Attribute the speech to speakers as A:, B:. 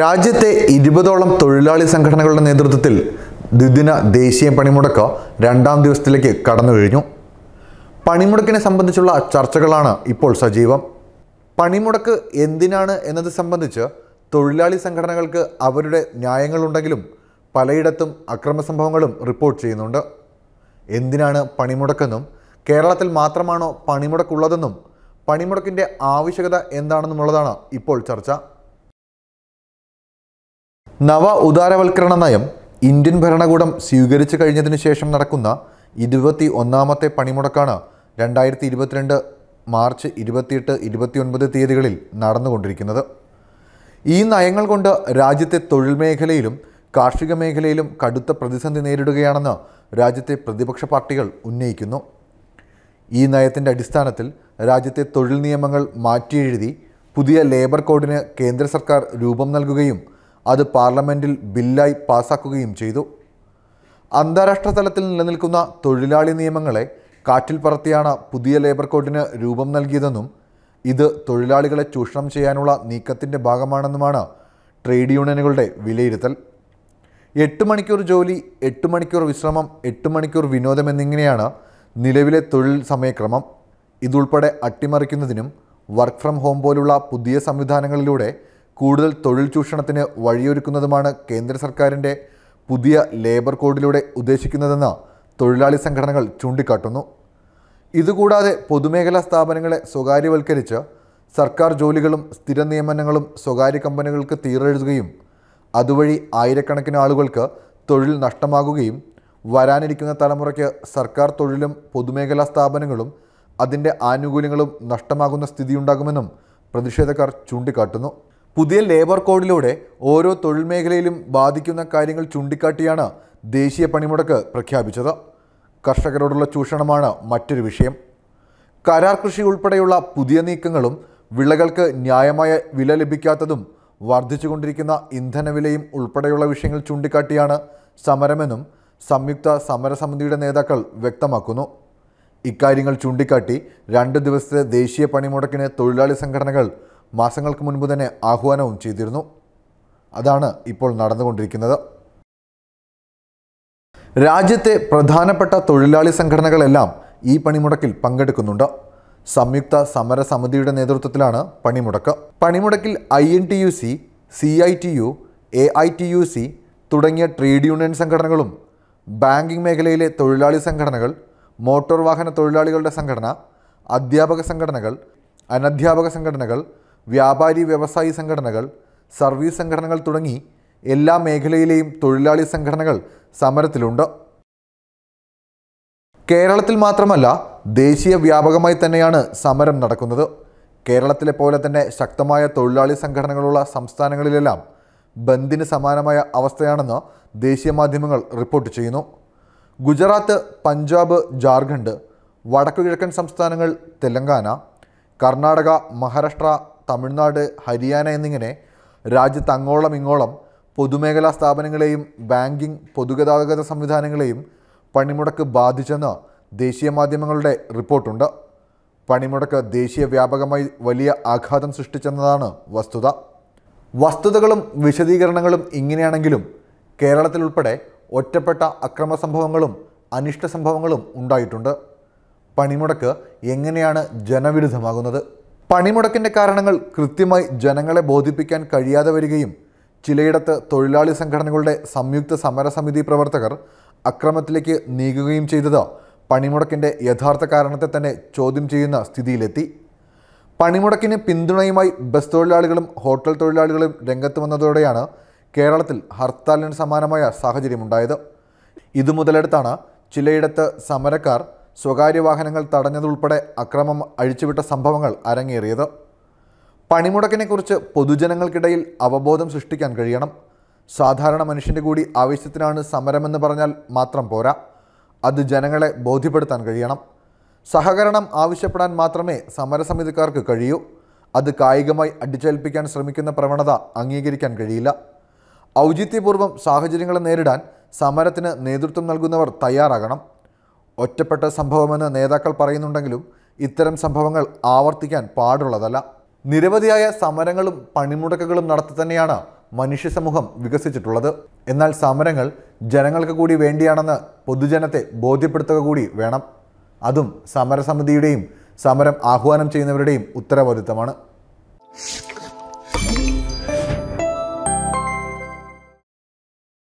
A: രാജ്യത്തെ ഇരുപതോളം തൊഴിലാളി സംഘടനകളുടെ നേതൃത്വത്തിൽ ദ്വിദിന ദേശീയ പണിമുടക്ക് രണ്ടാം ദിവസത്തിലേക്ക് കടന്നു കഴിഞ്ഞു പണിമുടക്കിനെ സംബന്ധിച്ചുള്ള ചർച്ചകളാണ് ഇപ്പോൾ സജീവം പണിമുടക്ക് എന്തിനാണ് എന്നത് സംബന്ധിച്ച് തൊഴിലാളി സംഘടനകൾക്ക് അവരുടെ ന്യായങ്ങളുണ്ടെങ്കിലും പലയിടത്തും അക്രമ സംഭവങ്ങളും റിപ്പോർട്ട് ചെയ്യുന്നുണ്ട് എന്തിനാണ് പണിമുടക്കെന്നും കേരളത്തിൽ മാത്രമാണോ പണിമുടക്കുള്ളതെന്നും പണിമുടക്കിൻ്റെ ആവശ്യകത എന്താണെന്നുമുള്ളതാണ് ഇപ്പോൾ ചർച്ച നവ ഉദാരവൽക്കരണ നയം ഇന്ത്യൻ ഭരണകൂടം സ്വീകരിച്ചു കഴിഞ്ഞതിന് ശേഷം നടക്കുന്ന ഇരുപത്തി ഒന്നാമത്തെ പണിമുടക്കാണ് രണ്ടായിരത്തി ഇരുപത്തിരണ്ട് മാർച്ച് ഇരുപത്തിയെട്ട് ഇരുപത്തിയൊൻപത് തീയതികളിൽ നടന്നുകൊണ്ടിരിക്കുന്നത് ഈ നയങ്ങൾ കൊണ്ട് രാജ്യത്തെ തൊഴിൽ മേഖലയിലും കാർഷിക മേഖലയിലും കടുത്ത പ്രതിസന്ധി നേരിടുകയാണെന്ന് രാജ്യത്തെ പ്രതിപക്ഷ പാർട്ടികൾ ഉന്നയിക്കുന്നു ഈ നയത്തിൻ്റെ അടിസ്ഥാനത്തിൽ രാജ്യത്തെ തൊഴിൽ നിയമങ്ങൾ മാറ്റിയെഴുതി പുതിയ ലേബർ കോഡിന് കേന്ദ്ര സർക്കാർ രൂപം നൽകുകയും അത് പാർലമെൻറ്റിൽ ബില്ലായി പാസാക്കുകയും ചെയ്തു അന്താരാഷ്ട്ര തലത്തിൽ നിലനിൽക്കുന്ന തൊഴിലാളി നിയമങ്ങളെ കാറ്റിൽ പറത്തിയാണ് പുതിയ ലേബർ കോഡിന് രൂപം നൽകിയതെന്നും ഇത് തൊഴിലാളികളെ ചൂഷണം ചെയ്യാനുള്ള നീക്കത്തിൻ്റെ ഭാഗമാണെന്നുമാണ് ട്രേഡ് യൂണിയനുകളുടെ വിലയിരുത്തൽ എട്ട് മണിക്കൂർ ജോലി എട്ട് മണിക്കൂർ വിശ്രമം എട്ട് മണിക്കൂർ വിനോദം എന്നിങ്ങനെയാണ് നിലവിലെ തൊഴിൽ സമയക്രമം ഇതുൾപ്പെടെ അട്ടിമറിക്കുന്നതിനും വർക്ക് ഫ്രം ഹോം പോലുള്ള പുതിയ സംവിധാനങ്ങളിലൂടെ കൂടുതൽ തൊഴിൽ ചൂഷണത്തിന് വഴിയൊരുക്കുന്നതുമാണ് കേന്ദ്ര സർക്കാരിൻ്റെ പുതിയ ലേബർ കോഡിലൂടെ ഉദ്ദേശിക്കുന്നതെന്ന് തൊഴിലാളി സംഘടനകൾ ചൂണ്ടിക്കാട്ടുന്നു ഇതുകൂടാതെ പൊതുമേഖലാ സ്ഥാപനങ്ങളെ സ്വകാര്യവൽക്കരിച്ച് സർക്കാർ ജോലികളും സ്ഥിര നിയമനങ്ങളും സ്വകാര്യ കമ്പനികൾക്ക് തീരെഴുതുകയും അതുവഴി ആയിരക്കണക്കിന് ആളുകൾക്ക് തൊഴിൽ നഷ്ടമാകുകയും വരാനിരിക്കുന്ന തലമുറയ്ക്ക് സർക്കാർ തൊഴിലും പൊതുമേഖലാ സ്ഥാപനങ്ങളും അതിൻ്റെ ആനുകൂല്യങ്ങളും നഷ്ടമാകുന്ന സ്ഥിതിയുണ്ടാകുമെന്നും പ്രതിഷേധക്കാർ ചൂണ്ടിക്കാട്ടുന്നു പുതിയ ലേബർ കോഡിലൂടെ ഓരോ തൊഴിൽ മേഖലയിലും ബാധിക്കുന്ന കാര്യങ്ങൾ ചൂണ്ടിക്കാട്ടിയാണ് ദേശീയ പണിമുടക്ക് പ്രഖ്യാപിച്ചത് കർഷകരോടുള്ള ചൂഷണമാണ് മറ്റൊരു വിഷയം കരാർ കൃഷി ഉൾപ്പെടെയുള്ള പുതിയ നീക്കങ്ങളും വിളകൾക്ക് ന്യായമായ വില ലഭിക്കാത്തതും വർദ്ധിച്ചുകൊണ്ടിരിക്കുന്ന ഇന്ധനവിലയും ഉൾപ്പെടെയുള്ള വിഷയങ്ങൾ ചൂണ്ടിക്കാട്ടിയാണ് സമരമെന്നും സംയുക്ത സമരസമിതിയുടെ നേതാക്കൾ വ്യക്തമാക്കുന്നു ഇക്കാര്യങ്ങൾ ചൂണ്ടിക്കാട്ടി രണ്ട് ദിവസത്തെ ദേശീയ പണിമുടക്കിന് തൊഴിലാളി സംഘടനകൾ മാസങ്ങൾക്ക് മുൻപ് തന്നെ ആഹ്വാനവും ചെയ്തിരുന്നു അതാണ് ഇപ്പോൾ നടന്നുകൊണ്ടിരിക്കുന്നത് രാജ്യത്തെ പ്രധാനപ്പെട്ട തൊഴിലാളി സംഘടനകളെല്ലാം ഈ പണിമുടക്കിൽ പങ്കെടുക്കുന്നുണ്ട് സംയുക്ത സമര സമിതിയുടെ നേതൃത്വത്തിലാണ് പണിമുടക്ക് പണിമുടക്കിൽ I N T U C C I T U A I T U C തുടങ്ങിയ ട്രേഡ് യൂണിയൻ സംഘടനകളും ബാങ്കിംഗ് മേഖലയിലെ തൊഴിലാളി സംഘടനകൾ മോട്ടോർ വാഹന തൊഴിലാളികളുടെ സംഘടന അധ്യാപക സംഘടനകൾ അനധ്യാപക സംഘടനകൾ വ്യാപാരി വ്യവസായി സംഘടനകൾ സർവീസ് സംഘടനകൾ തുടങ്ങി എല്ലാ മേഖലയിലെയും തൊഴിലാളി സംഘടനകൾ സമരത്തിലുണ്ട് കേരളത്തിൽ മാത്രമല്ല ദേശീയ വ്യാപകമായി തന്നെയാണ് സമരം നടക്കുന്നത് കേരളത്തിലെ പോലെ തന്നെ ശക്തമായ തൊഴിലാളി സംഘടനകളുള്ള സംസ്ഥാനങ്ങളിലെല്ലാം ബന്ദിന് സമാനമായ അവസ്ഥയാണെന്ന് ദേശീയ മാധ്യമങ്ങൾ റിപ്പോർട്ട് ചെയ്യുന്നു ഗുജറാത്ത് പഞ്ചാബ് ജാർഖണ്ഡ് കിഴക്കൻ സംസ്ഥാനങ്ങൾ തെലങ്കാന കർണാടക മഹാരാഷ്ട്ര തമിഴ്നാട് ഹരിയാന എന്നിങ്ങനെ രാജ്യത്ത് അങ്ങോളം ഇങ്ങോളം പൊതുമേഖലാ സ്ഥാപനങ്ങളെയും ബാങ്കിംഗ് പൊതുഗതാഗത സംവിധാനങ്ങളെയും പണിമുടക്ക് ബാധിച്ചെന്ന് ദേശീയ മാധ്യമങ്ങളുടെ റിപ്പോർട്ടുണ്ട് പണിമുടക്ക് ദേശീയ വ്യാപകമായി വലിയ ആഘാതം സൃഷ്ടിച്ചെന്നതാണ് വസ്തുത വസ്തുതകളും വിശദീകരണങ്ങളും ഇങ്ങനെയാണെങ്കിലും കേരളത്തിലുൾപ്പെടെ ഒറ്റപ്പെട്ട അക്രമ സംഭവങ്ങളും അനിഷ്ട സംഭവങ്ങളും ഉണ്ടായിട്ടുണ്ട് പണിമുടക്ക് എങ്ങനെയാണ് ജനവിരുദ്ധമാകുന്നത് പണിമുടക്കിൻ്റെ കാരണങ്ങൾ കൃത്യമായി ജനങ്ങളെ ബോധിപ്പിക്കാൻ കഴിയാതെ വരികയും ചിലയിടത്ത് തൊഴിലാളി സംഘടനകളുടെ സംയുക്ത സമരസമിതി പ്രവർത്തകർ അക്രമത്തിലേക്ക് നീങ്ങുകയും ചെയ്തത് പണിമുടക്കിൻ്റെ യഥാർത്ഥ കാരണത്തെ തന്നെ ചോദ്യം ചെയ്യുന്ന സ്ഥിതിയിലെത്തി പണിമുടക്കിന് പിന്തുണയുമായി ബസ് തൊഴിലാളികളും ഹോട്ടൽ തൊഴിലാളികളും രംഗത്ത് വന്നതോടെയാണ് കേരളത്തിൽ ഹർത്താലിന് സമാനമായ സാഹചര്യമുണ്ടായത് ഇതു മുതലെടുത്താണ് ചിലയിടത്ത് സമരക്കാർ സ്വകാര്യ വാഹനങ്ങൾ തടഞ്ഞതുൾപ്പെടെ അക്രമം അഴിച്ചുവിട്ട സംഭവങ്ങൾ അരങ്ങേറിയത് പണിമുടക്കിനെക്കുറിച്ച് പൊതുജനങ്ങൾക്കിടയിൽ അവബോധം സൃഷ്ടിക്കാൻ കഴിയണം സാധാരണ മനുഷ്യൻ്റെ കൂടി ആവശ്യത്തിനാണ് സമരമെന്ന് പറഞ്ഞാൽ മാത്രം പോരാ അത് ജനങ്ങളെ ബോധ്യപ്പെടുത്താൻ കഴിയണം സഹകരണം ആവശ്യപ്പെടാൻ മാത്രമേ സമരസമിതിക്കാർക്ക് കഴിയൂ അത് കായികമായി അടിച്ചേൽപ്പിക്കാൻ ശ്രമിക്കുന്ന പ്രവണത അംഗീകരിക്കാൻ കഴിയില്ല ഔചിത്യപൂർവ്വം സാഹചര്യങ്ങളെ നേരിടാൻ സമരത്തിന് നേതൃത്വം നൽകുന്നവർ തയ്യാറാകണം ഒറ്റപ്പെട്ട സംഭവമെന്ന് നേതാക്കൾ പറയുന്നുണ്ടെങ്കിലും ഇത്തരം സംഭവങ്ങൾ ആവർത്തിക്കാൻ പാടുള്ളതല്ല നിരവധിയായ സമരങ്ങളും പണിമുടക്കുകളും നടത്തി തന്നെയാണ് മനുഷ്യ സമൂഹം വികസിച്ചിട്ടുള്ളത് എന്നാൽ സമരങ്ങൾ ജനങ്ങൾക്ക് കൂടി വേണ്ടിയാണെന്ന് പൊതുജനത്തെ ബോധ്യപ്പെടുത്തുക കൂടി വേണം അതും സമരസമിതിയുടെയും സമരം ആഹ്വാനം ചെയ്യുന്നവരുടെയും ഉത്തരവാദിത്തമാണ്